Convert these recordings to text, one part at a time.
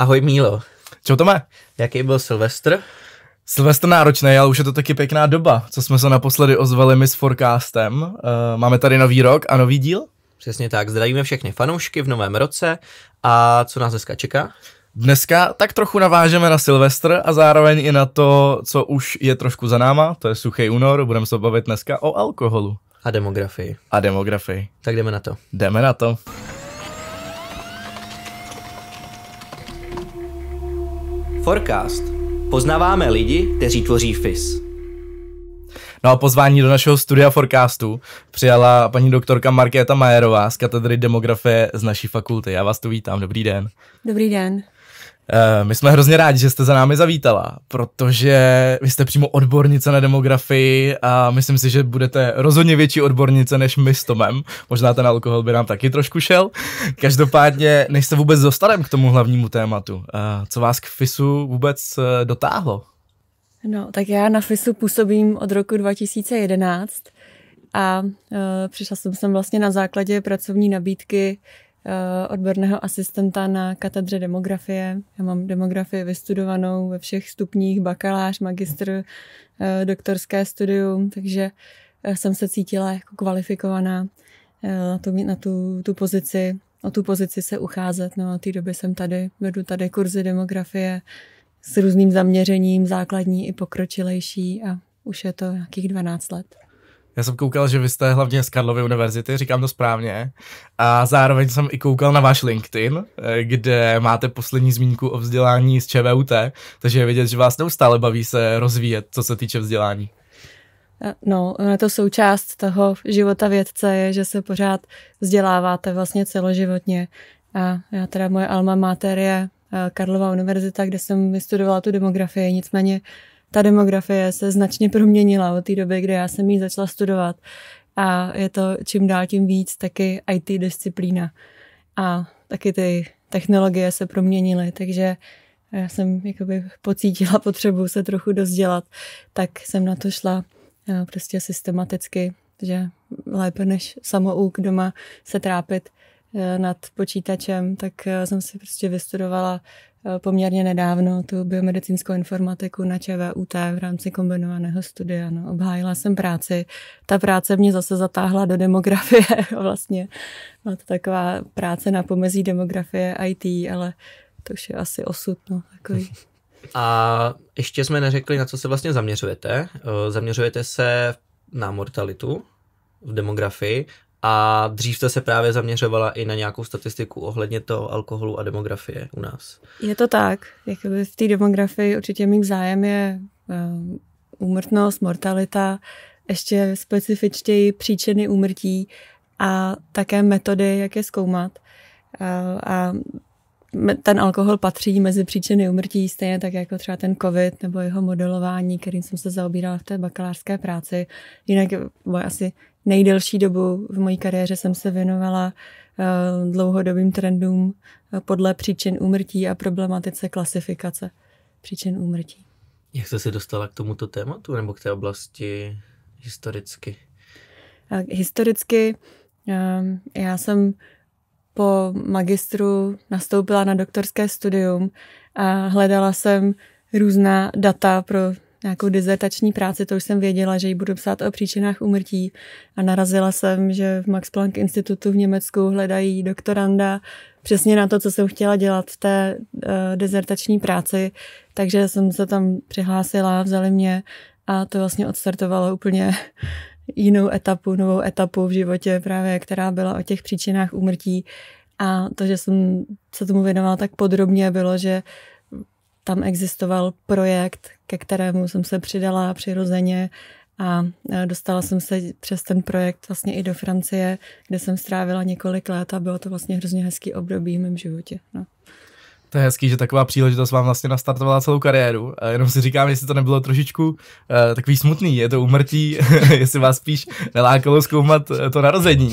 Ahoj Mílo. Čau Tome. Jaký byl Silvestr? Silvestr náročný, ale už je to taky pěkná doba, co jsme se naposledy ozvali my s Forecastem. Uh, máme tady nový rok a nový díl? Přesně tak, zdravíme všechny fanoušky v novém roce a co nás dneska čeká? Dneska tak trochu navážeme na Silvestr a zároveň i na to, co už je trošku za náma, to je suchý únor, budeme se bavit dneska o alkoholu. A demografii. A demografii. Tak jdeme na to. Jdeme na to. Forecast poznáváme lidi, kteří tvoří FIS. No a pozvání do našeho studia Forecastu přijala paní doktorka Markéta Majerová z katedry demografie z naší fakulty. Já vás tu vítám, dobrý den. Dobrý den. Eh, my jsme hrozně rádi, že jste za námi zavítala, protože vy jste přímo odbornice na demografii a myslím si, že budete rozhodně větší odbornice než my s Tomem. Možná ten alkohol by nám taky trošku šel. Každopádně, než se vůbec dostaneme k tomu hlavnímu tématu, eh, co vás k FISu vůbec eh, dotáhlo? No, tak já na FISu působím od roku 2011 a e, přišla jsem sem vlastně na základě pracovní nabídky Eh, odborného asistenta na katedře demografie. Já mám demografii vystudovanou ve všech stupních, bakalář, magistr, eh, doktorské studium, takže eh, jsem se cítila jako kvalifikovaná na tu, na tu, tu pozici, o tu pozici se ucházet. No a té doby jsem tady, vedu tady kurzy demografie s různým zaměřením, základní i pokročilejší a už je to nějakých 12 let. Já jsem koukal, že vy jste hlavně z Karlovy univerzity, říkám to správně. A zároveň jsem i koukal na váš LinkedIn, eh, kde máte poslední zmínku o vzdělání z ČVUT, takže je vidět, že vás neustále baví se rozvíjet, co se týče vzdělání. Eh, no, to součást toho života vědce je, že se pořád vzděláváte vlastně celoživotně. A já teda moje alma mater je eh, Karlova univerzita, kde jsem vystudovala tu demografii, nicméně ta demografie se značně proměnila od té doby, kdy já jsem ji začala studovat a je to čím dál tím víc taky IT disciplína a taky ty technologie se proměnily, takže já jsem jakoby pocítila potřebu se trochu dozdělat, tak jsem na to šla eh, prostě systematicky, že lépe než samouk doma se trápit, Eh, nad počítačem, tak eh, jsem si prostě vystudovala eh, poměrně nedávno tu biomedicínskou informatiku na ČVUT v rámci kombinovaného studia. No, obhájila jsem práci. Ta práce mě zase zatáhla do demografie vlastně. Byla to taková práce na pomezí demografie IT, ale to už je asi osud, no, takový. A ještě jsme neřekli, na co se vlastně zaměřujete. Zaměřujete se na mortalitu v demografii a dřív jste se právě zaměřovala i na nějakou statistiku ohledně toho alkoholu a demografie u nás. Je to tak. Jakoby v té demografii určitě mým zájem je eh, úmrtnost, mortalita, ještě specifičtěji příčiny úmrtí a také metody, jak je zkoumat. Eh, a, a ten alkohol patří mezi příčiny umrtí, stejně tak jako třeba ten covid nebo jeho modelování, kterým jsem se zaobírala v té bakalářské práci. Jinak moje asi nejdelší dobu v mojí kariéře jsem se věnovala eh, dlouhodobým trendům eh, podle příčin úmrtí a problematice klasifikace příčin úmrtí. Jak jste se dostala k tomuto tématu nebo k té oblasti historicky? Historicky eh, já jsem po magistru nastoupila na doktorské studium a hledala jsem různá data pro nějakou dezertační práci, to už jsem věděla, že ji budu psát o příčinách umrtí a narazila jsem, že v Max Planck institutu v Německu hledají doktoranda přesně na to, co jsem chtěla dělat v té uh, eh, dezertační práci, takže jsem se tam přihlásila, vzali mě a to vlastně odstartovalo úplně jinou etapu, novou etapu v životě právě, která byla o těch příčinách úmrtí a to, že jsem se tomu věnovala tak podrobně, bylo, že tam existoval projekt, ke kterému jsem se přidala přirozeně a e, dostala jsem se přes ten projekt vlastně i do Francie, kde jsem strávila několik let a bylo to vlastně hrozně hezký období v mém životě. No. To je hezký, že taková příležitost vám vlastně nastartovala celou kariéru. A e, jenom si říkám, jestli to nebylo trošičku uh, takový smutný, je to umrtí, jestli vás spíš nelákalo zkoumat to narození.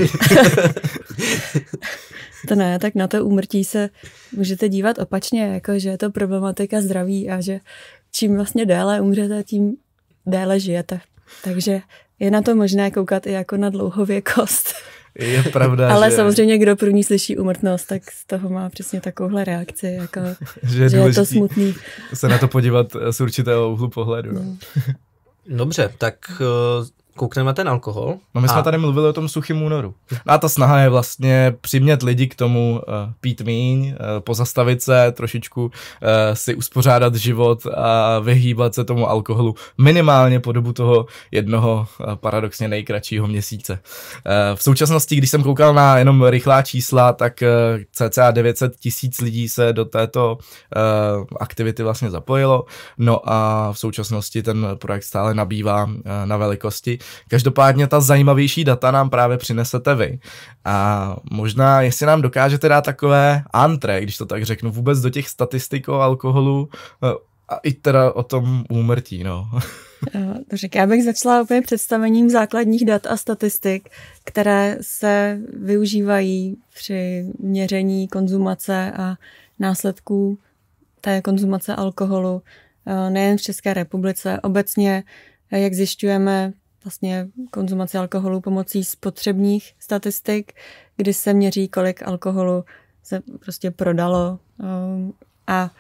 to ne, tak na to umrtí se můžete dívat opačně, jako že je to problematika zdraví a že čím vlastně déle umřete, tím déle žijete. Takže je na to možné koukat i jako na dlouhověkost. Je pravda, Ale že... samozřejmě, kdo první slyší umrtnost, tak z toho má přesně takovouhle reakci, jako, že, je, že je to smutný. se na to podívat z určitého úhlu pohledu. No. no. Dobře, tak eh, koukneme na ten alkohol. No my a... jsme tady mluvili o tom suchém únoru. No a ta snaha je vlastně přimět lidi k tomu uh, pít míň, uh, pozastavit se, trošičku uh, si uspořádat život a vyhýbat se tomu alkoholu minimálně po dobu toho jednoho uh, paradoxně nejkratšího měsíce. Uh, v současnosti, když jsem koukal na jenom rychlá čísla, tak uh, cca 900 tisíc lidí se do této uh, aktivity vlastně zapojilo. No a v současnosti ten projekt stále nabývá uh, na velikosti. Každopádně ta zajímavější data nám právě přinesete vy. A možná, jestli nám dokážete dát takové antre, když to tak řeknu, vůbec do těch statistik o alkoholu eh, a i teda o tom úmrtí, no. Dobře, eh, já bych začala úplně představením základních dat a statistik, které se využívají při měření konzumace a následků té konzumace alkoholu eh, nejen v České republice. Obecně, jak zjišťujeme vlastně konzumaci alkoholu pomocí spotřebních statistik, kdy se měří, kolik alkoholu se prostě prodalo eh, a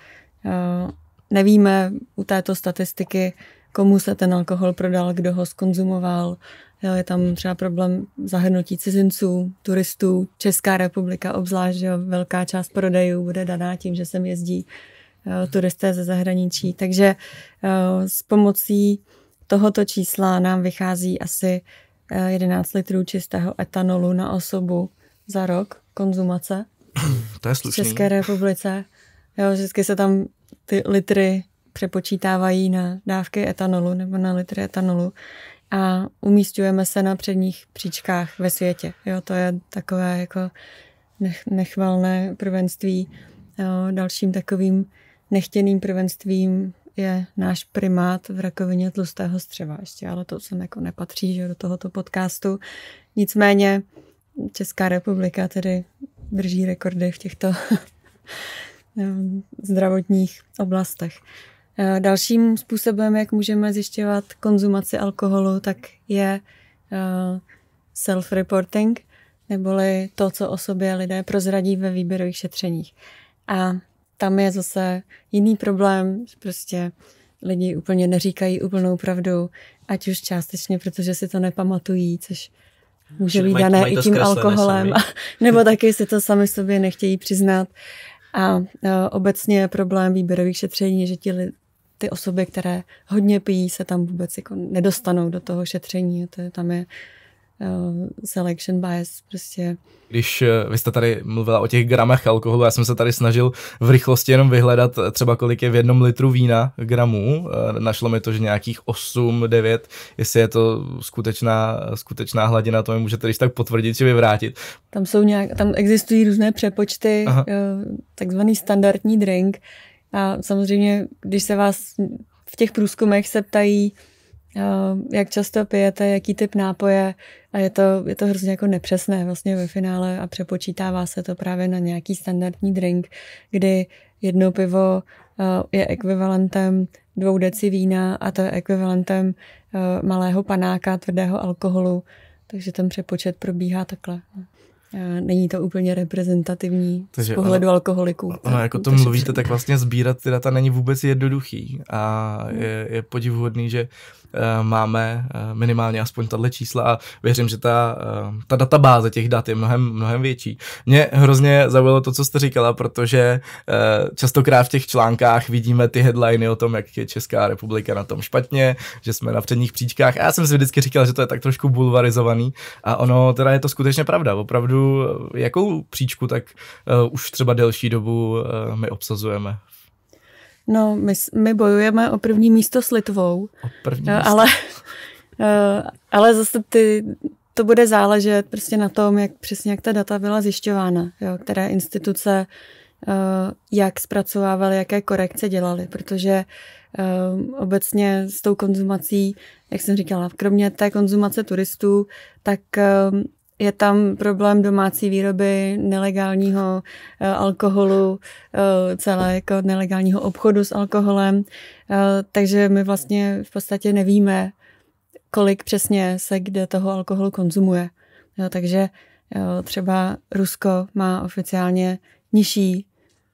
eh, nevíme u této statistiky, komu se ten alkohol prodal, kdo ho skonzumoval. Je tam třeba problém zahrnutí cizinců, turistů. Česká republika obzvlášť, že velká část prodejů bude daná tím, že sem jezdí eh, turisté ze zahraničí. Takže s pomocí tohoto čísla nám vychází asi 11 eh, litrů čistého etanolu na osobu za rok konzumace. To je slušný. V České republice. Jo, vždycky se tam ty litry přepočítávají na dávky etanolu nebo na litry etanolu a umístujeme se na předních příčkách ve světě. Jo, to je takové jako nech, nechvalné prvenství. Jo, eh, dalším takovým nechtěným prvenstvím je náš primát v rakovině tlustého střeva ještě, ale to sem jako nepatří že, do tohoto podcastu. Nicméně Česká republika tedy drží rekordy v těchto zdravotních oblastech. E, dalším způsobem, jak můžeme zjišťovat konzumaci alkoholu, tak je e, self-reporting, neboli to, co o sobě lidé prozradí ve výběrových šetřeních. A tam je zase jiný problém, že prostě lidi úplně neříkají úplnou pravdu, ať už částečně, protože si to nepamatují, což může být dané i tím alkoholem, a, nebo taky si to sami sobě nechtějí přiznat. A a e, obecně problém výběrových šetření, že ti lidi, ty osoby, které hodně pijí, se tam vůbec jako nedostanou do toho šetření. To je, tam je uh, selection bias prostě. Když uh, vy jste tady mluvila o těch gramech alkoholu, já jsem se tady snažil v rychlosti jenom vyhledat eh, třeba kolik je v jednom litru vína gramů. Uh, našlo mi to, že nějakých 8, 9, jestli je to skutečná, skutečná hladina, to mi můžete když tak potvrdit, či vyvrátit. Tam jsou nějak, tam existují různé přepočty, Aha. uh, takzvaný standardní drink a samozřejmě, když se vás v těch průzkumech se ptají, Ehm, jak často pijete, jaký typ nápoje a je to, je to hrozně jako nepřesné vlastně ve finále a přepočítává se to právě na nějaký standardní drink, kdy jedno pivo eh, je ekvivalentem dvou deci vína a to je ekvivalentem eh, malého panáka tvrdého alkoholu, takže ten přepočet probíhá takhle eh, není to úplně reprezentativní Takže z pohledu ono, alkoholiků. Ono, jako to mluvíte, tak vlastně sbírat ty data není vůbec jednoduchý a hmm. je, je podivuhodný, že Eh, máme eh, minimálně aspoň tahle čísla a věřím, že ta, eh, ta databáze těch dat je mnohem, mnohem větší. Mě hrozně zaujalo to, co jste říkala, protože častokrát v těch článkách vidíme ty headliny o tom, jak je Česká republika na tom špatně, že jsme na předních příčkách a já jsem si vždycky říkal, že to je tak trošku bulvarizovaný a ono teda je to skutečně pravda. Opravdu jakou příčku tak už třeba delší dobu my obsazujeme No, my, my bojujeme o první místo s Litvou. O první eh, místo. Ale, eh, ale zase ty, to bude záležet prostě na tom, jak přesně jak ta data byla zjišťována, jo, které instituce eh, jak zpracovávaly, jaké korekce dělali, protože obecně s tou konzumací, jak jsem říkala, kromě té konzumace turistů, tak je tam problém domácí výroby, nelegálního eh, alkoholu, eh, celé jako nelegálního obchodu s alkoholem, eh, takže my vlastně v podstatě nevíme, kolik přesně se kde toho alkoholu konzumuje. takže jo, třeba Rusko má oficiálně nižší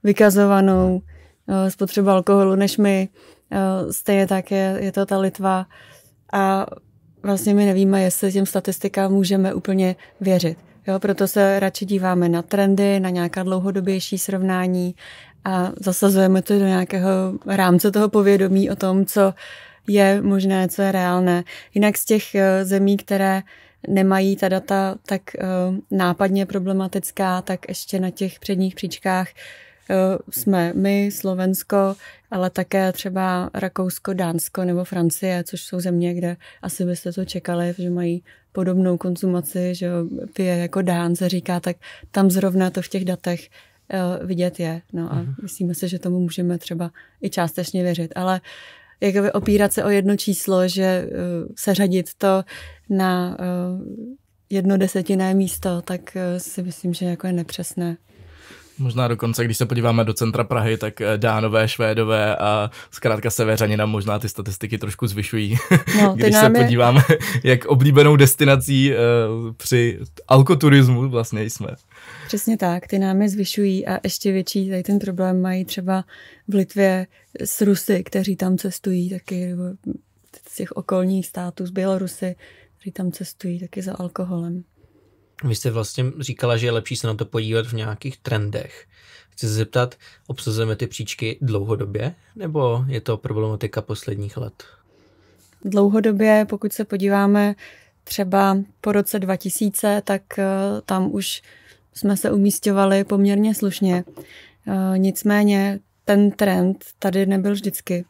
vykazovanou jo, spotřebu alkoholu než my, jo, stejně tak je, je to ta Litva a vlastně my nevíme, jestli těm statistikám můžeme úplně věřit. Jo, proto se radši díváme na trendy, na nějaká dlouhodobější srovnání a zasazujeme to do nějakého rámce toho povědomí o tom, co je možné, co je reálné. Jinak z těch eh, zemí, které nemají ta data tak eh, nápadně problematická, tak ještě na těch předních příčkách Eh, jsme my, Slovensko, ale také třeba Rakousko, Dánsko nebo Francie, což jsou země, kde asi byste to čekali, že mají podobnou konzumaci, že pije jako Dán, se říká, tak tam zrovna to v těch datech eh, vidět je. No a mhm. myslíme si, že tomu můžeme třeba i částečně věřit. Ale jakoby opírat se o jedno číslo, že eh, seřadit to na jedno desetinné místo, tak si myslím, že jako je nepřesné. Možná dokonce, když se podíváme do centra Prahy, tak eh, dánové, švédové a zkrátka severani nám možná ty statistiky trošku zvyšují. No, když se je... podíváme, jak oblíbenou destinací uh, při alkoturismu vlastně jsme. Přesně tak, ty námi zvyšují a ještě větší tady ten problém mají třeba v Litvě s Rusy, kteří tam cestují taky, z těch okolních států, z Bělorusy, kteří tam cestují taky za alkoholem. Vy jste vlastně říkala, že je lepší se na to podívat v nějakých trendech. Chci se zeptat, obsazujeme ty příčky dlouhodobě, nebo je to problematika posledních let? Dlouhodobě, pokud se podíváme třeba po roce 2000, tak eh, tam už jsme se umístěvali poměrně slušně. Eh, nicméně ten trend tady nebyl vždycky.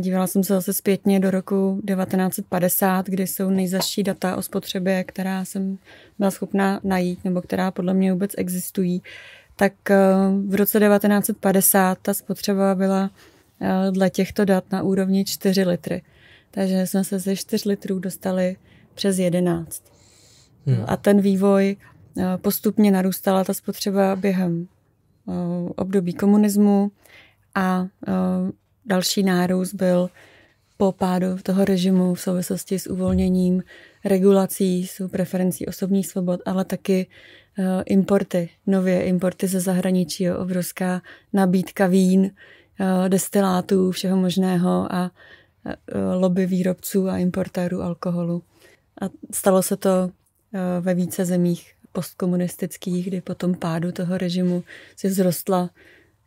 Dívala jsem se zase zpětně do roku 1950, kdy jsou nejzaší data o spotřebě, která jsem byla schopná najít, nebo která podle mě vůbec existují. Tak eh, v roce 1950 ta spotřeba byla eh, dle těchto dat na úrovni 4 litry. Takže jsme se ze 4 litrů dostali přes 11. Hmm. A ten vývoj eh, postupně narůstala ta spotřeba během období komunismu a další nárůst byl po pádu toho režimu v souvislosti s uvolněním regulací, s preferencí osobních svobod, ale taky eh, importy, nově importy ze zahraničí, obrovská nabídka vín, eh, destilátů, všeho možného a eh, lobby výrobců a importérů alkoholu. A stalo se to ve více zemích postkomunistických, kdy po tom pádu toho režimu si vzrostla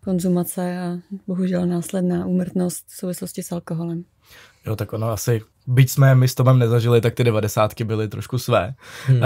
konzumace a bohužel následná úmrtnost v souvislosti s alkoholem. Jo, tak ono asi, byť jsme my s Tomem nezažili, tak ty devadesátky byly trošku své. Hmm. Uh,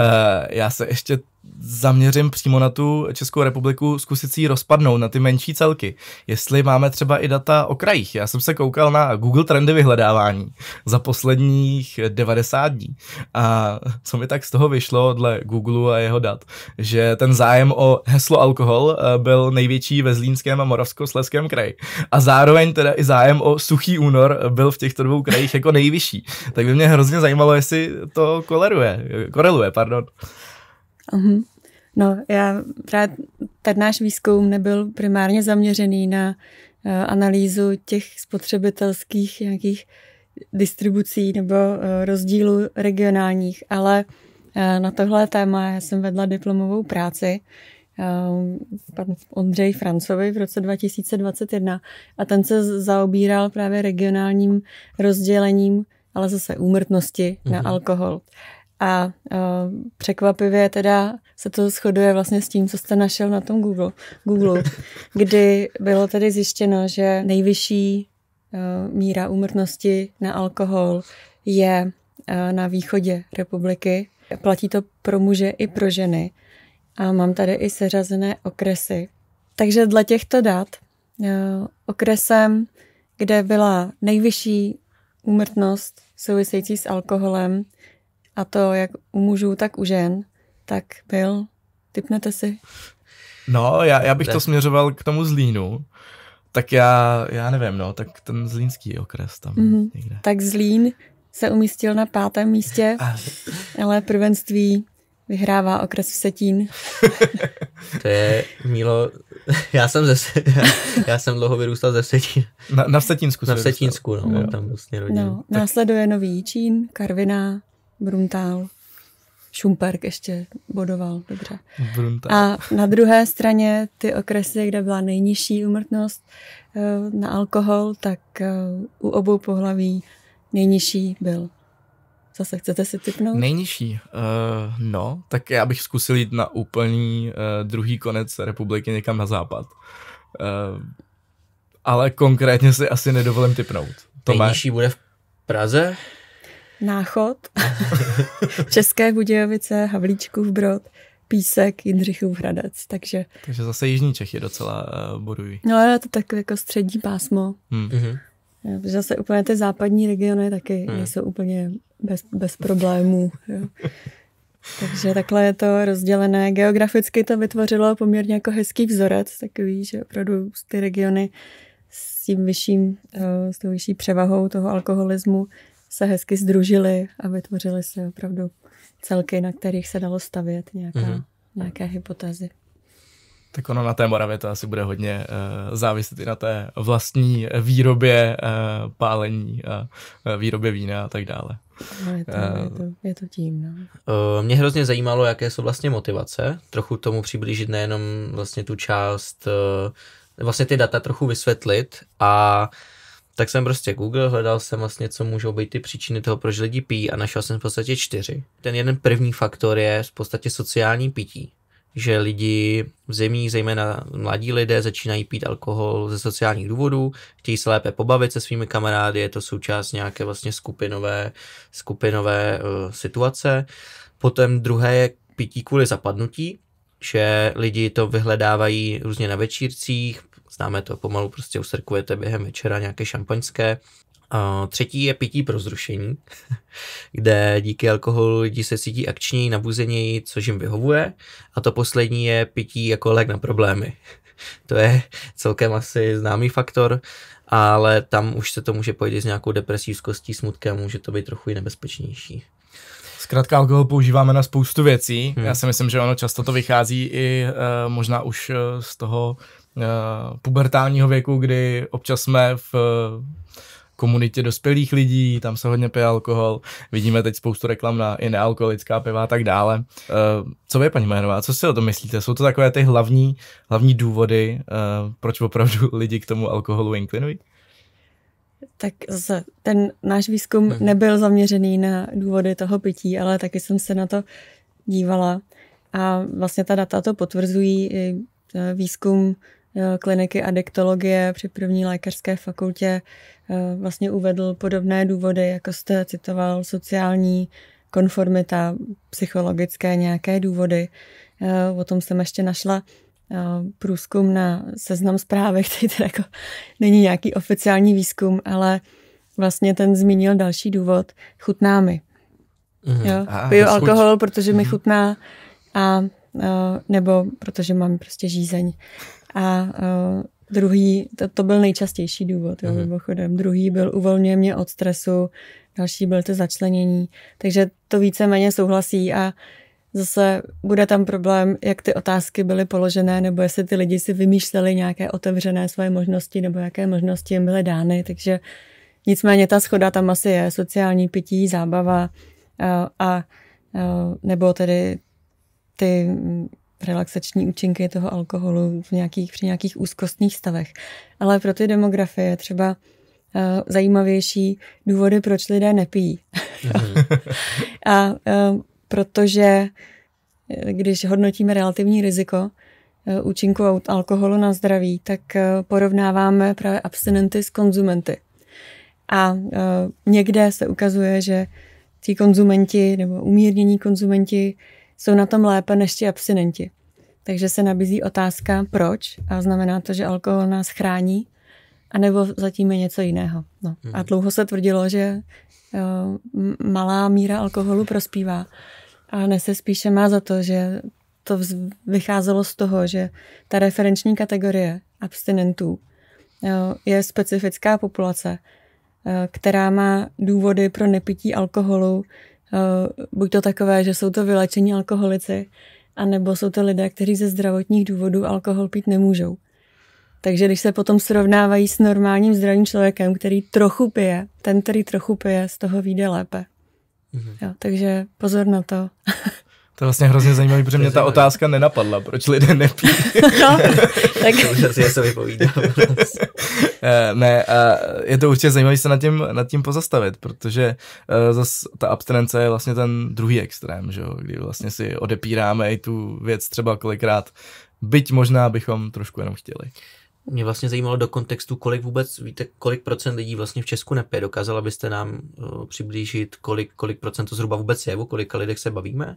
já se ještě zaměřím přímo na tu Českou republiku, zkusit si ji rozpadnout na ty menší celky. Jestli máme třeba i data o krajích. Já jsem se koukal na Google trendy vyhledávání za posledních 90 dní a co mi tak z toho vyšlo dle Google a jeho dat, že ten zájem o heslo alkohol eh, byl největší ve Zlínském a Moravskoslezském kraji. A zároveň teda i zájem o suchý únor byl v těchto dvou krajích jako nejvyšší. Tak by mě hrozně zajímalo, jestli to koleruje, koreluje. Pardon. Uhum. No, já právě ten náš výzkum nebyl primárně zaměřený na eh, analýzu těch spotřebitelských nějakých distribucí nebo eh, rozdílů regionálních, ale eh, na tohle téma já jsem vedla diplomovou práci pan Ondřej Francovi v roce 2021 a ten se zaobíral právě regionálním rozdělením, ale zase úmrtnosti na mhm. alkohol. A uh, překvapivě teda se to shoduje vlastně s tím, co jste našel na tom Google, Google kdy bylo tedy zjištěno, že nejvyšší uh, míra úmrtnosti na alkohol je uh, na východě republiky. Platí to pro muže i pro ženy. A mám tady i seřazené okresy. Takže dle těchto dat uh, okresem, kde byla nejvyšší úmrtnost související s alkoholem, a to jak u mužů, tak u žen, tak byl, typnete si? No, já, já bych ne. to směřoval k tomu Zlínu. Tak já, já nevím, no, tak ten zlínský okres tam mm-hmm. někde. Tak Zlín se umístil na pátém místě, ale prvenství vyhrává okres Vsetín. to je, Mílo, já jsem, ze, já, já jsem dlouho vyrůstal ze Setín. Na, na Vsetínsku. Na Vsetínsku, no, no, tam vlastně no, rodinu. No, tak. následuje Nový Čín, Karviná, Bruntál. Šumperk ještě bodoval, dobře. Bruntál. A na druhé straně ty okresy, kde byla nejnižší umrtnost eh, na alkohol, tak eh, u obou pohlaví nejnižší byl. Zase chcete si typnout? Nejnižší. Uh, no, tak já bych zkusil jít na úplný uh, druhý konec republiky někam na západ. Uh, ale konkrétně si asi nedovolím typnout. Tomáš. Nejnižší bude v Praze? Náchod, České Budějovice, Havlíčkův Brod, Písek, Jindřichův Hradec, takže... Takže zase Jižní Čech je docela uh, eh, bodují. No ale to tak jako střední pásmo. Hmm. Mhm. Eh, zase úplně ty západní regiony taky hmm. nejsou úplně bez, bez problémů. Jo. Takže takhle je to rozdělené. Geograficky to vytvořilo poměrně jako hezký vzorec, takový, že opravdu ty regiony s tím vyšším, eh, s tou vyšší převahou toho alkoholismu se hezky združili a vytvořili se opravdu celky, na kterých se dalo stavět nějaká, mm-hmm. nějaké hypotézy. Tak ono na té Moravě to asi bude hodně uh, záviset i na té vlastní výrobě uh, pálení a uh, eh, výrobě vína a tak dále. No je, to, uh, je, to, je to tím, no. Uh, mě hrozně zajímalo, jaké jsou vlastně motivace, trochu tomu přiblížit nejenom vlastně tu část, uh, vlastně ty data trochu vysvětlit a uh, tak jsem prostě Google, hledal jsem vlastně, co můžou být ty příčiny toho, proč lidi pijí a našel jsem v podstatě čtyři. Ten jeden první faktor je v podstatě sociální pití že lidi v zemí, zejména mladí lidé, začínají pít alkohol ze sociálních důvodů, chtějí se lépe pobavit se svými kamarády, je to součást nějaké vlastně skupinové, skupinové uh, situace. Potom druhé je pití kvůli zapadnutí, že lidi to vyhledávají různě na večírcích, Známe to pomalu, prostě usrkujete během večera nějaké šampaňské. A třetí je pití pro zrušení, kde díky alkoholu lidi se cítí akční, nabuzeněji, což jim vyhovuje. A to poslední je pití jako lék na problémy. to je celkem asi známý faktor, ale tam už se to může pojít s nějakou depresí, zkostí, smutkem, může to být trochu i nebezpečnější. Zkrátka alkohol používáme na spoustu věcí. Hmm. Já si myslím, že ono často to vychází i uh, možná už eh, z toho Eh, pubertálního věku, kdy občas jsme v eh, komunitě dospělých lidí, tam se hodně pije alkohol, vidíme teď spoustu reklam na i nealkoholická piva a tak dále. Eh, co vy, paní Majerová, co si o tom myslíte? Jsou to takové ty hlavní, hlavní důvody, proč opravdu lidi k tomu alkoholu inklinují? Tak zase ten náš výzkum hmm. nebyl zaměřený na důvody toho pití, ale taky jsem se na to dívala a vlastně ta data to potvrzují. Výzkum Eh, kliniky adiktologie při první lékařské fakultě eh, vlastně uvedl podobné důvody, jako jste citoval, sociální konformita, psychologické nějaké důvody. Eh, o tom jsem ještě našla průzkum na seznam zprávy, který teda jako není nějaký oficiální výzkum, ale vlastně ten zmínil další důvod. Chutná mi. Mm, jo? A Piju alkohol, protože mi mhm. chutná a nebo protože mám prostě žízeň. A uh, druhý, to, to byl nejčastější důvod, jo, mm-hmm. mimochodem. Druhý byl uvolňuje mě od stresu, další byl to začlenění. Takže to víceméně souhlasí a zase bude tam problém, jak ty otázky byly položené, nebo jestli ty lidi si vymýšleli nějaké otevřené svoje možnosti, nebo jaké možnosti jim byly dány. Takže nicméně ta schoda tam asi je, sociální pití, zábava a, a nebo tedy ty relaxační účinky toho alkoholu v nějakých, při nějakých úzkostných stavech. Ale pro ty demografie třeba uh, zajímavější důvody, proč lidé nepijí. Mhm. a uh, protože eh, když hodnotíme relativní riziko uh, účinku alkoholu na zdraví, tak uh, porovnáváme právě abstinenty s konzumenty. A uh, někde se ukazuje, že ti konzumenti nebo umírnění konzumenti jsou na tom lépe než ti abstinenti. Takže se nabízí otázka, proč, a znamená to, že alkohol nás chrání, a nebo zatím je něco jiného. No. A mhm. dlouho se tvrdilo, že jo, eh, malá míra alkoholu prospívá. A ne se spíše má za to, že to vycházelo z toho, že ta referenční kategorie abstinentů eh, je specifická populace, eh, která má důvody pro nepití alkoholu Eh, buď to takové, že jsou to vylečení alkoholici, anebo jsou to lidé, kteří ze zdravotních důvodů alkohol pít nemůžou. Takže když se potom srovnávají s normálním zdravým člověkem, který trochu pije, ten, který trochu pije, z toho vyjde lépe. Mm-hmm. Jo, takže pozor na to. To je vlastně hrozně zajímavé, protože mě ta otázka nenapadla, proč lidé nepí. no, tak. to už asi já se vypovídám. Eh, ne, a je to určitě zajímavé se nad tím, nad tím pozastavit, protože eh, zas ta abstinence je vlastně ten druhý extrém, že jo? kdy vlastně si odepíráme i tu věc třeba kolikrát, byť možná bychom trošku jenom chtěli. Mě vlastně zajímalo do kontextu, kolik vůbec, víte, kolik procent lidí vlastně v Česku nepije. Dokázala byste nám uh, přiblížit, kolik, kolik procent to zhruba vůbec je, o kolika lidech se bavíme?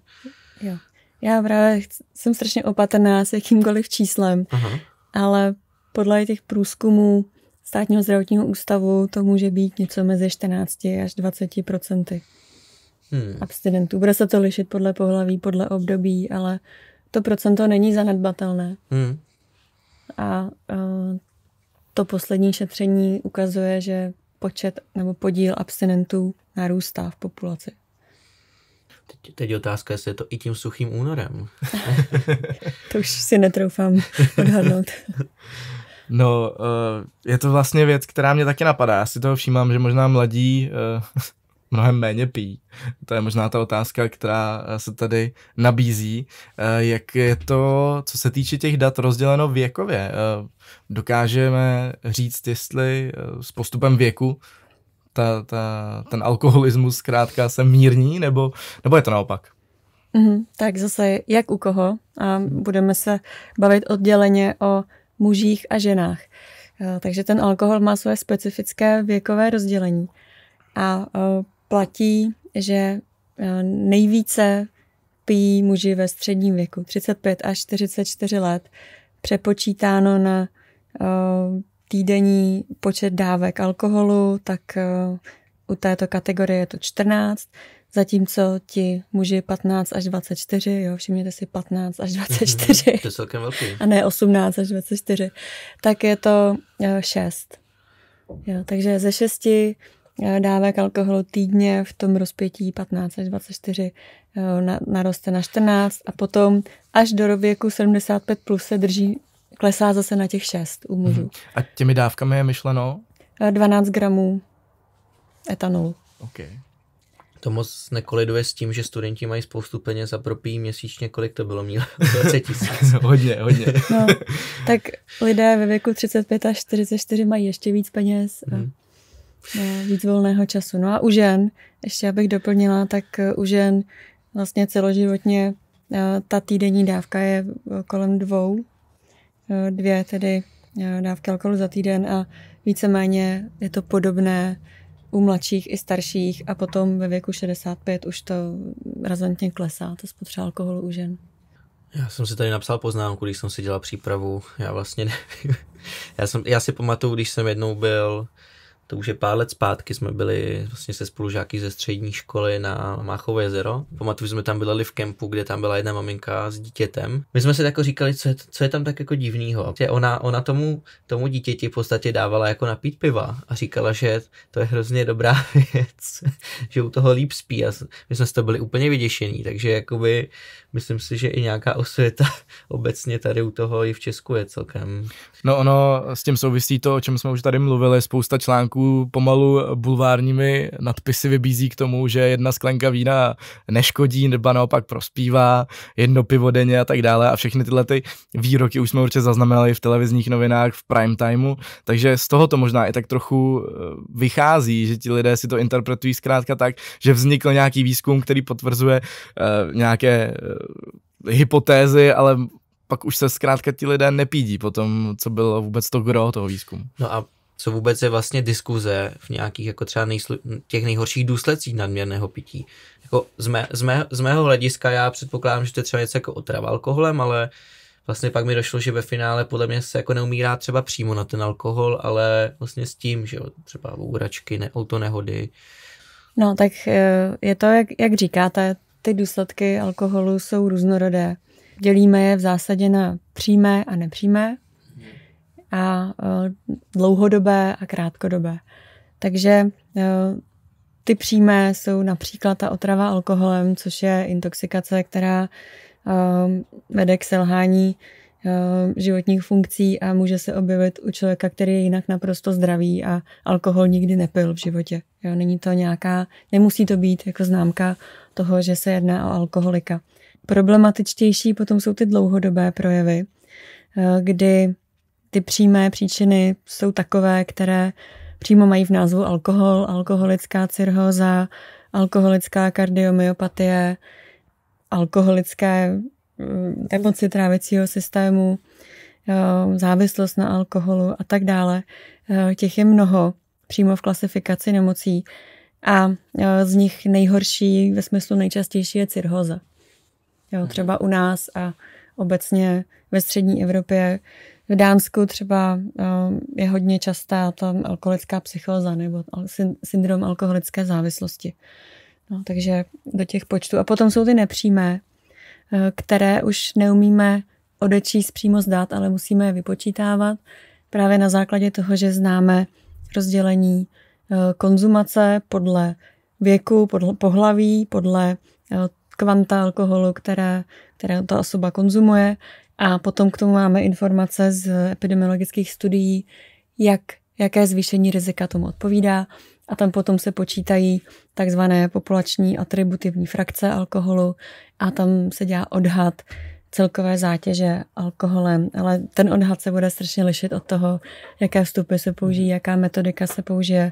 Jo. Já právě jsem strašně opatrná s jakýmkoliv číslem, Aha. ale podle těch průzkumů státního zdravotního ústavu to může být něco mezi 14 až 20 procenty hmm. abstinentů. Bude se to lišit podle pohlaví, podle období, ale to procento není zanedbatelné. Hmm. A uh, to poslední šetření ukazuje, že počet nebo podíl abstinentů narůstá v populaci. Teď, teď otázka, jestli je to i tím suchým únorem. to už si netroufám odhadnout. No, eh, je to vlastně věc, která mě taky napadá. Já si toho všímám, že možná mladí eh, mnohem méně pí. To je možná ta otázka, která se tady nabízí. Eh, jak je to, co se týče těch dat, rozděleno věkově? Dokážeme říct, jestli s postupem věku ta, ta, ten alkoholismus zkrátka se mírní, nebo, nebo je to naopak? Mm, tak zase jak u koho a budeme se bavit odděleně o mužích a ženách. E, takže ten alkohol má své specifické věkové rozdělení a e, platí, že e, nejvíce pijí muži ve středním věku, 35 až 44 let, přepočítáno na týdenní počet dávek alkoholu, tak eh, u této kategorie je to 14, zatímco ti muži 15 až 24, jo, všimněte si 15 až 24. to je celkem velký. A ne 18 až 24. Tak je to 6. Eh, jo, takže ze 6 eh, dávek alkoholu týdně v tom rozpětí 15 až 24 naroste na 14 a potom až do věku 75 plus se drží klesá zase na těch 6 u mužů. Mhm. A těmi dávkami je myšleno? 12 eh, gramů etanol. Okay. To moc nekoliduje s tím, že studenti mají spoustu peněz a propíjí měsíčně, kolik to bylo mílo? 20 tisíc. hodně, hodně. no, tak lidé ve věku 35 až 44 mají ještě víc peněz a hmm. víc volného času. No a u žen, ještě abych doplnila, tak eh, u žen vlastně celoživotně eh, ta týdenní dávka je kolem dvou Eh, dvě tedy eh, dávky alkoholu za týden a víceméně je to podobné u mladších i starších a potom ve věku 65 už to razantně klesá, To spotřeba alkoholu u žen. Já jsem si tady napsal poznámku, když jsem si dělal přípravu, já vlastně nevím. Já, jsem, já si pamatuju, když jsem jednou byl to už je pár let zpátky, jsme byli vlastně se spolužáky ze střední školy na Máchové jezero. Pamatuju, že jsme tam byli v kempu, kde tam byla jedna maminka s dítětem. My jsme si jako říkali, co je, co je tam tak jako divného. Ona, ona tomu, tomu dítěti v podstatě dávala jako napít piva a říkala, že to je hrozně dobrá věc, že u toho líp spí a my jsme z toho byli úplně vyděšení, takže jakoby myslím si, že i nějaká osvěta obecně tady u toho i v Česku je celkem. No ono s tím souvisí to, o čem jsme už tady mluvili, spousta článků trošku pomalu bulvárními nadpisy vybízí k tomu, že jedna sklenka vína neškodí, nebo naopak prospívá, jedno pivo denně a tak dále. A všechny tyhle ty výroky už jsme určitě zaznamenali v televizních novinách, v prime timeu, takže z toho to možná i tak trochu eh, vychází, že ti lidé si to interpretují zkrátka tak, že vznikl nějaký výzkum, který potvrzuje uh, nějaké uh, hypotézy, ale pak už se zkrátka ti lidé nepídí po tom, co bylo vůbec to gro toho výzkumu. No a co vůbec je vlastně diskuze v nějakých jako třeba nejslu- těch nejhorších důsledcích nadměrného pití. Jako z, mé, z, mé, z mého hlediska já předpokládám, že to je třeba něco jako otrava alkoholem, ale vlastně pak mi došlo, že ve finále podle mě se jako neumírá třeba přímo na ten alkohol, ale vlastně s tím, že třeba úračky, ne, autonehody. No tak eh, je to, jak, jak říkáte, ty důsledky alkoholu jsou různorodé. Dělíme je v zásadě na přímé a nepřímé a e, dlouhodobé a krátkodobé. Takže e, ty přímé jsou například ta otrava alkoholem, což je intoxikace, která e, vede k selhání životních funkcí a může se objevit u člověka, který je jinak naprosto zdravý a alkohol nikdy nepil v životě. Jo, není to nějaká, nemusí to být jako známka toho, že se jedná o alkoholika. Problematičtější potom jsou ty dlouhodobé projevy, kdy ty přímé příčiny jsou takové, které přímo mají v názvu alkohol, alkoholická cirhóza, alkoholická kardiomyopatie, alkoholické mm, emoci trávicího systému, eh, závislost na alkoholu a tak dále. Eh, těch je mnoho přímo v klasifikaci nemocí a eh, z nich nejhorší ve smyslu nejčastější je cirhóza. Jo, mhm. třeba u nás a obecně ve střední Evropě v Dánsku třeba eh, je hodně častá tam alkoholická psychóza nebo syndrom alkoholické závislosti. No, takže do těch počtů. A potom jsou ty nepřímé, eh, které už neumíme odečíst přímo zdát, ale musíme je vypočítávat právě na základě toho, že známe rozdělení eh, konzumace podle věku, podle pohlaví, podle kvanta alkoholu, které, které ta osoba konzumuje a potom k tomu máme informace z epidemiologických studií, jak, jaké zvýšení rizika tomu odpovídá. A tam potom se počítají takzvané populační atributivní frakce alkoholu a tam se dělá odhad celkové zátěže alkoholem, ale ten odhad se bude strašně lišit od toho, jaké vstupy se použijí, jaká metodika se použije.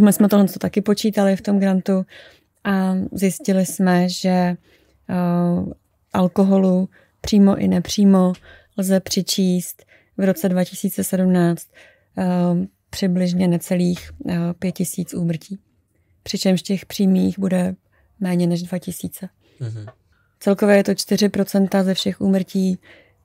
My jsme tohle taky počítali v tom grantu a zjistili jsme, že eh, alkoholu přímo i nepřímo lze přičíst v roce 2017 eh, přibližně necelých 5000 eh, úmrtí. Přičemž těch přímých bude méně než 2000. Mhm. Celkově je to 4% ze všech úmrtí,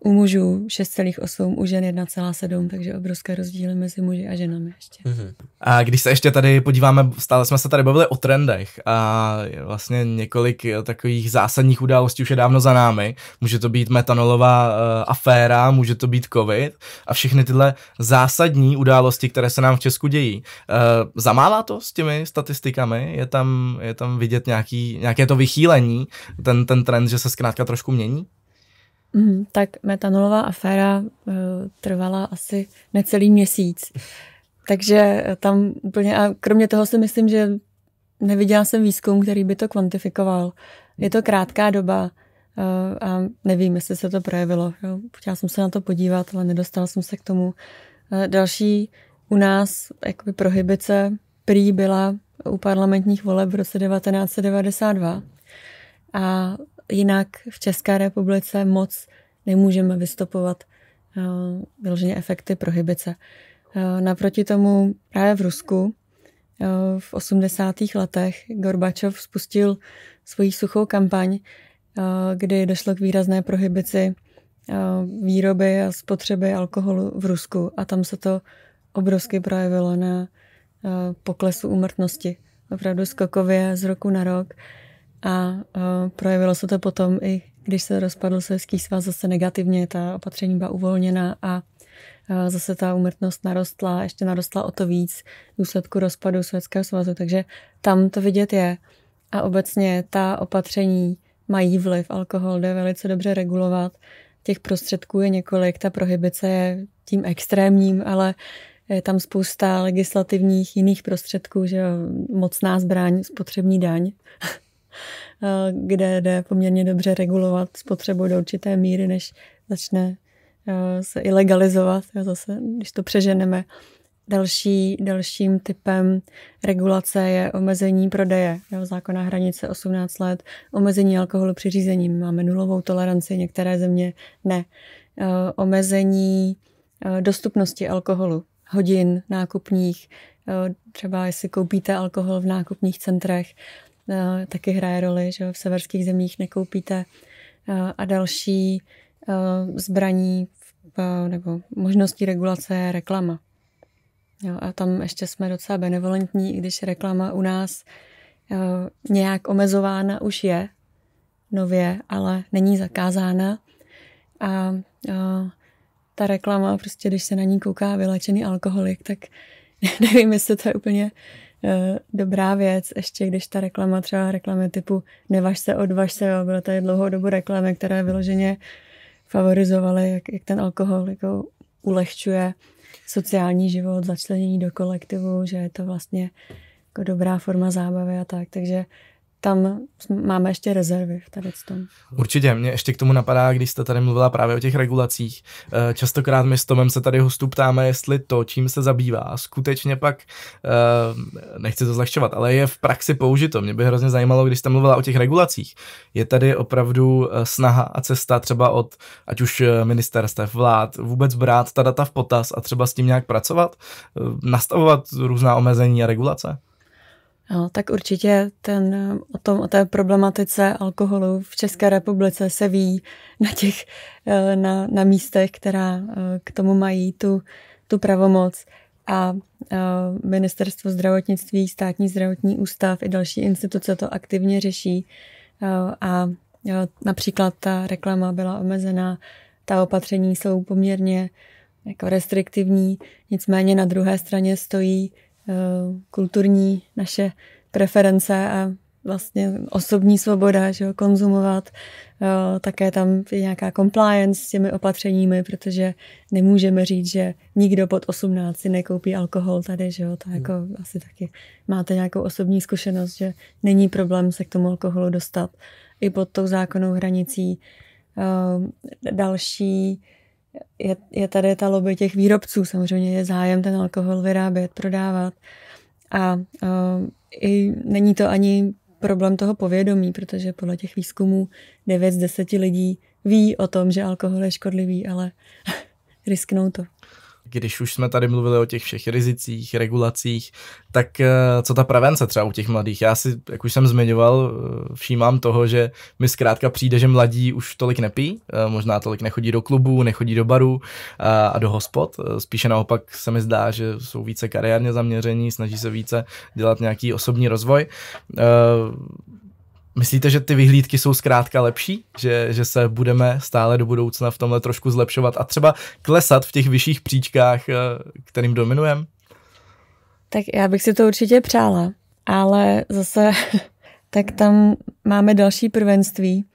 u mužů 6,8, u žen 1,7, takže obrovské rozdíly mezi muži a ženami ještě. Mm-hmm. A když se ještě tady podíváme, stále jsme se tady bavili o trendech a vlastně několik eh, takových zásadních událostí už je dávno za námi. Může to být metanolová uh, aféra, může to být covid a všechny tyhle zásadní události, které se nám v Česku dějí. Uh, zamává to s těmi statistikami? Je tam, je tam vidět nějaký, nějaké to vychýlení, ten, ten trend, že se zkrátka trošku mění? Mm, tak metanolová aféra uh, trvala asi necelý měsíc. Takže eh, tam úplně, a kromě toho si myslím, že neviděla jsem výzkum, který by to kvantifikoval. Je to krátká doba uh, a nevím, jestli se to projevilo. Jo. Chtěla jsem se na to podívat, ale nedostala jsem se k tomu. Uh, další u nás jakoby prohybice prý byla u parlamentních voleb v roce 1992. A jinak v České republice moc nemůžeme vystopovat eh, vyloženě efekty prohibice. Eh, naproti tomu právě v Rusku eh, v 80. letech Gorbačov spustil svoji suchou kampaň, kdy došlo k výrazné prohibici výroby a spotřeby alkoholu v Rusku a tam se to obrovsky projevilo na poklesu úmrtnosti. Opravdu skokově z roku na rok. A uh, projevilo se to potom i, když se rozpadl Sovětský svaz zase negativně, ta opatření byla uvolněna a uh, zase ta umrtnost narostla, ještě narostla o to víc v důsledku rozpadu Sovětského svazu, takže tam to vidět je. A obecně ta opatření mají vliv, alkohol jde velice dobře regulovat, těch prostředků je několik, ta prohybice je tím extrémním, ale je tam spousta legislativních jiných prostředků, že jo, mocná zbraň, spotřební daň, Eh, kde jde poměrně dobře regulovat spotřebu do určité míry, než začne eh, se i legalizovat. Zase, když to přeženeme, Další, dalším typem regulace je omezení prodeje. Jo, zákona hranice 18 let, omezení alkoholu při řízení. Máme nulovou toleranci, některé země ne. Eh, omezení dostupnosti alkoholu, hodin nákupních, třeba jestli koupíte alkohol v nákupních centrech, Eh, taky hraje roli, že v severských zemích nekoupíte eh, a další eh, zbraní nebo možností regulace je reklama. Jo, a tam ještě jsme docela benevolentní, i když reklama u nás nějak omezována už je nově, ale není zakázána. A ta reklama, prostě když se na ní kouká vylečený alkoholik, tak nevím, jestli to je úplně Eh, dobrá věc, ještě když ta reklama, třeba reklamy typu nevaž se, odvaž se, jo, byla tady dlouhou dobu reklamy, které vyloženě favorizovaly, jak, jak ten alkohol jako ulehčuje sociální život, začlenění do kolektivu, že je to vlastně jako dobrá forma zábavy a tak, takže uh, tam máme ještě rezervy v tady tom. Určitě, mě ještě k tomu napadá, když jste tady mluvila právě o těch regulacích. Eh, častokrát my s Tomem se tady hostů ptáme, jestli to, čím se zabývá, skutečně pak, eh, nechci to zlehčovat, ale je v praxi použito. Mě by hrozně zajímalo, když jste mluvila o těch regulacích. Je tady opravdu eh, snaha a cesta třeba od, ať už ministerstev, vlád, vůbec brát ta data v potaz a třeba s tím nějak pracovat, nastavovat různá omezení a regulace? No, tak určitě ten, o, tom, o té problematice alkoholu v České republice se ví na těch eh, na, na místech, která eh, k tomu mají tu, tu pravomoc. A eh, ministerstvo zdravotnictví, státní zdravotní ústav i další instituce to aktivně řeší. A například ta reklama byla omezená, ta opatření jsou poměrně jako restriktivní, nicméně na druhé straně stojí Eh, kulturní naše preference a vlastně osobní svoboda, že jo, konzumovat. Eh, také tam je nějaká compliance s těmi opatřeními, protože nemůžeme říct, že nikdo pod 18 si nekoupí alkohol tady, že jo, to hmm. jako hmm. asi taky máte nějakou osobní zkušenost, že není problém se k tomu alkoholu dostat i pod tou zákonnou hranicí. Eh, další je, je tady ta lobby těch výrobců, samozřejmě je zájem ten alkohol vyrábět, prodávat. A uh, i není to ani problém toho povědomí, protože podle těch výzkumů 9 z 10 lidí ví o tom, že alkohol je škodlivý, ale risknou to když už jsme tady mluvili o těch všech rizicích, regulacích, tak eh, co ta prevence třeba u těch mladých? Já si, jak už jsem zmiňoval, eh, všímám toho, že mi zkrátka přijde, že mladí už tolik nepí, eh, možná tolik nechodí do klubů, nechodí do barů a do hospod. Spíše naopak se mi zdá, že jsou více kariérně zaměření, snaží se více dělat nějaký osobní rozvoj Myslíte, že ty vyhlídky jsou zkrátka lepší? Že, že se budeme stále do budoucna v tomhle trošku zlepšovat a třeba klesat v těch vyšších příčkách, eh, kterým dominujeme? Tak já bych si to určitě přála, ale zase tak tam máme další prvenství,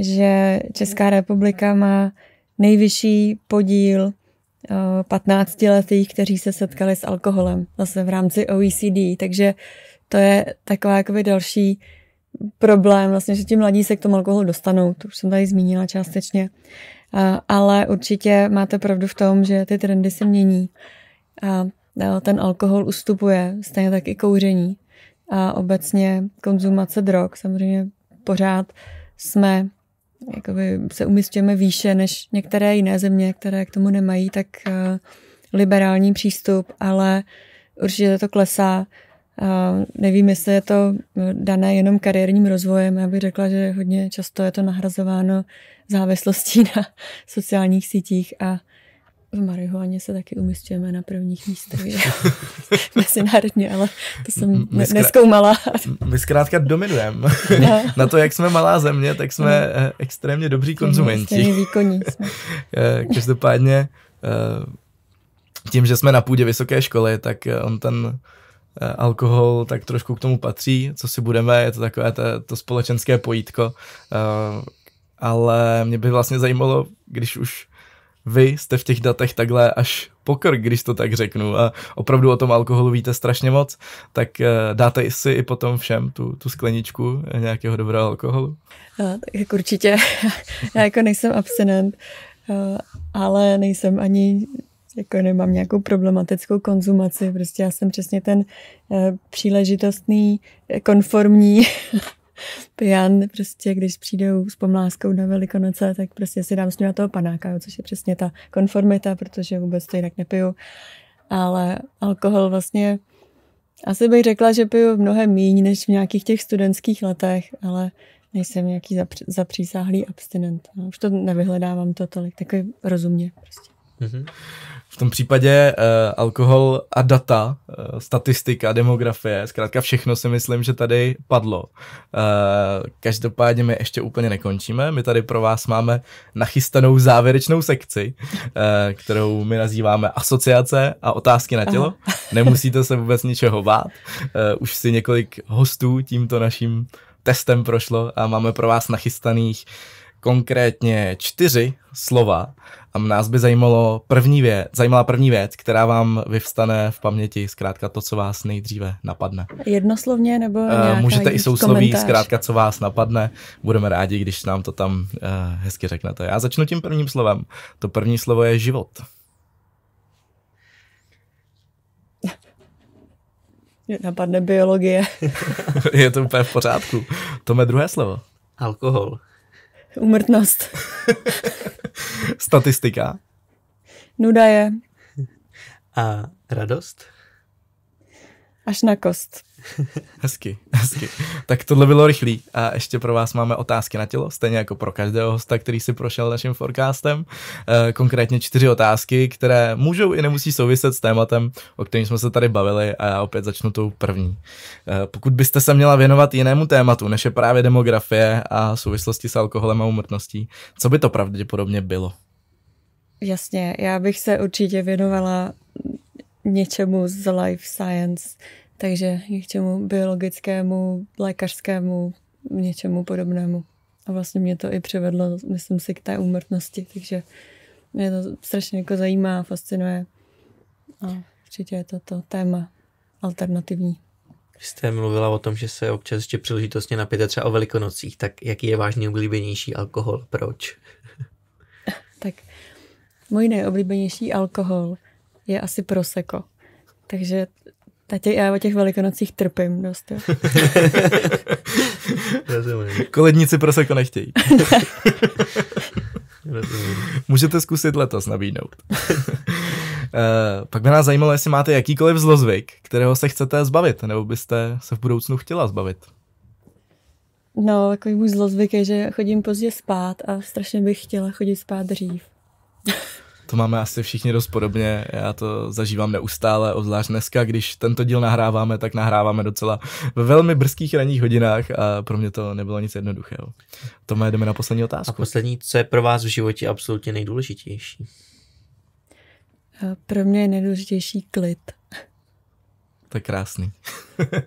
že Česká republika má nejvyšší podíl 15-letých, eh, kteří se setkali s alkoholem, zase v rámci OECD, takže to je taková jakoby další problém, vlastně, že ti mladí se k tomu alkoholu dostanou, to už jsem tady zmínila částečně, ale určitě máte pravdu v tom, že ty trendy se mění a ten alkohol ustupuje, stejně tak i kouření a obecně konzumace drog. Samozřejmě pořád jsme, jakoby se umistujeme výše než některé jiné země, které k tomu nemají tak eh, liberální přístup, ale určitě to klesá. A nevím, jestli je to eh, dané jenom kariérním rozvojem. Já bych řekla, že hodně často je to nahrazováno závislostí na sociálních sítích a v marihuaně se taky umistujeme na prvních místech mezinárodně, ale to jsem ne- neskoumala. My zkrátka dominujeme. No. na to, jak jsme malá země, tak jsme no. Eh, extrémně dobří konzumenti. Jsme výkonní. Eh, jsme. Každopádně tím, že jsme na půdě vysoké školy, tak on ten Eh, alkohol tak trošku k tomu patří, co si budeme, je to takové to, to společenské pojítko, eh, ale mě by vlastně zajímalo, když už vy jste v těch datech takhle až pokr, když to tak řeknu, a opravdu o tom alkoholu víte strašně moc, tak eh, dáte si i potom všem tu, tu skleničku nějakého dobrého alkoholu? A, tak jak určitě, já jako nejsem abstinent, ale nejsem ani jako nemám nějakou problematickou konzumaci, prostě já jsem přesně ten e, příležitostný, eh, konformní pijan, prostě když přijdou s pomláskou na velikonoce, tak prostě si dám s toho panáka, což je přesně ta konformita, protože vůbec to jinak nepiju. Ale alkohol vlastně, asi bych řekla, že piju mnohem míň než v nějakých těch studentských letech, ale nejsem nějaký zapřísáhlý abstinent. No, už to nevyhledávám to tolik, takový rozumně prostě. Mhm. V tom případě uh, alkohol a data, uh, statistika, demografie, zkrátka všechno si myslím, že tady padlo. Uh, každopádně my ještě úplně nekončíme, my tady pro vás máme nachystanou závěrečnou sekci, uh, kterou my nazýváme asociace a otázky na tělo. Aha. Nemusíte se vůbec ničeho bát, uh, už si několik hostů tímto naším testem prošlo a máme pro vás nachystaných uh, konkrétně čtyři slova a nás by zajímalo první věc, zajímala první věc, která vám vyvstane v paměti, zkrátka to, co vás nejdříve napadne. Jednoslovně nebo uh, Můžete i sousloví, komentář. zkrátka, co vás napadne. Budeme rádi, když nám to tam uh, hezky řeknete. Já začnu tím prvním slovem. To první slovo je život. Napadne biologie. je to úplně v pořádku. To je druhé slovo. Alkohol. Umrtnost. Statistika. Nuda je. A radost? Až na kost. Hezky, hezky. Tak tohle bylo rychlý a ještě pro vás máme otázky na tělo, stejně jako pro každého hosta, který si prošel naším forecastem. Eh, konkrétně čtyři otázky, které můžou i nemusí souviset s tématem, o kterém jsme se tady bavili a já opět začnu tou první. Eh, pokud byste se měla věnovat jinému tématu, než je právě demografie a souvislosti s alkoholem a umrtností, co by to pravděpodobně bylo? Jasně, já bych se určitě věnovala něčemu z life science, takže k čemu biologickému, lékařskému, něčemu podobnému. A vlastně mě to i přivedlo, myslím si, k té úmrtnosti, takže mě to strašně jako zajímá, fascinuje. A určitě je to to téma alternativní. Vy jste mluvila o tom, že se občas ještě příležitostně napijete třeba o velikonocích, tak jaký je váš nejoblíbenější alkohol? Proč? tak můj nejoblíbenější alkohol je asi proseko. Takže Tati, já o těch velikonocích trpím dost. Jo. Koledníci proseko nechtějí. Můžete zkusit letos nabídnout. Uh, pak by nás zajímalo, jestli máte jakýkoliv zlozvyk, kterého se chcete zbavit, nebo byste se v budoucnu chtěla zbavit. No, takový můj zlozvyk je, že chodím pozdě spát a strašně bych chtěla chodit spát dřív. To máme asi všichni dost podobně, já to zažívám neustále, obzvlášť dneska, když tento díl nahráváme, tak nahráváme docela ve velmi brzkých ranních hodinách a pro mě to nebylo nic jednoduchého. má jdeme na poslední otázku. A poslední, co je pro vás v životě absolutně nejdůležitější? Eh, pro mě je nejdůležitější klid. To je krásný.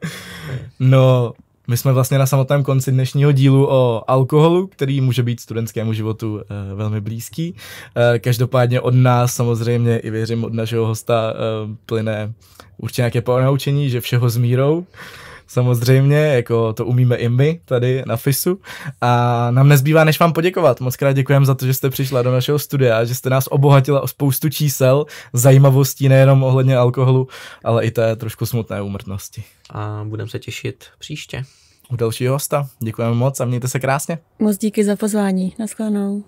no, my jsme vlastně na samotném konci dnešního dílu o alkoholu, který může být studentskému životu e, velmi blízký. E, každopádně od nás samozřejmě i věřím od našeho hosta e, plyne určitě nějaké ponaučení, že všeho s mírou samozřejmě, jako to umíme i my tady na FISu. A nám nezbývá, než vám poděkovat. Moc krát děkujeme za to, že jste přišla do našeho studia, že jste nás obohatila o spoustu čísel, zajímavostí nejenom ohledně alkoholu, ale i té trošku smutné úmrtnosti. A budeme se těšit příště. U dalšího hosta. Děkujeme moc a mějte se krásně. Moc díky za pozvání. Naschledanou.